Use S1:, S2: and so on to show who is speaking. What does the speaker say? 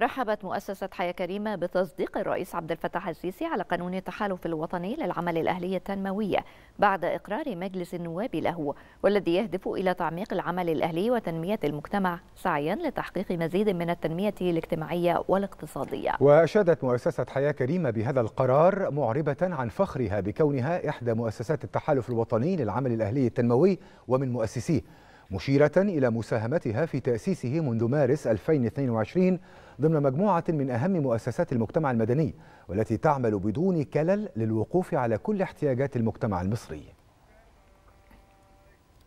S1: رحبت مؤسسة حياة كريمة بتصديق الرئيس عبد الفتاح السيسي على قانون التحالف الوطني للعمل الأهلي التنموية بعد إقرار مجلس النواب له والذي يهدف إلى تعميق العمل الأهلي وتنمية المجتمع سعيا لتحقيق مزيد من التنمية الاجتماعية والاقتصادية
S2: وأشادت مؤسسة حياة كريمة بهذا القرار معربة عن فخرها بكونها إحدى مؤسسات التحالف الوطني للعمل الأهلي التنموي ومن مؤسسيه مشيرة إلى مساهمتها في تأسيسه منذ مارس 2022 ضمن مجموعة من أهم مؤسسات المجتمع المدني والتي تعمل بدون كلل للوقوف على كل احتياجات المجتمع المصري